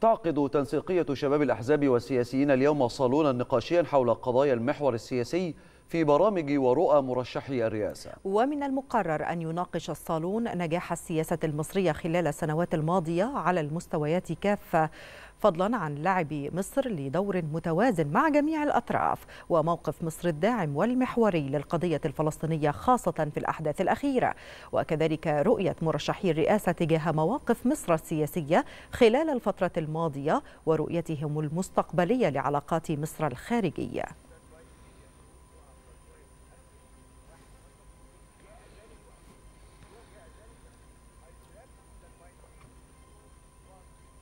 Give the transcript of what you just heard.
تعقد تنسيقية شباب الأحزاب والسياسيين اليوم صالونا نقاشيا حول قضايا المحور السياسي في برامج ورؤى مرشحي الرئاسة ومن المقرر أن يناقش الصالون نجاح السياسة المصرية خلال السنوات الماضية على المستويات كافة فضلا عن لعب مصر لدور متوازن مع جميع الأطراف وموقف مصر الداعم والمحوري للقضية الفلسطينية خاصة في الأحداث الأخيرة وكذلك رؤية مرشحي الرئاسة تجاه مواقف مصر السياسية خلال الفترة الماضية ورؤيتهم المستقبلية لعلاقات مصر الخارجية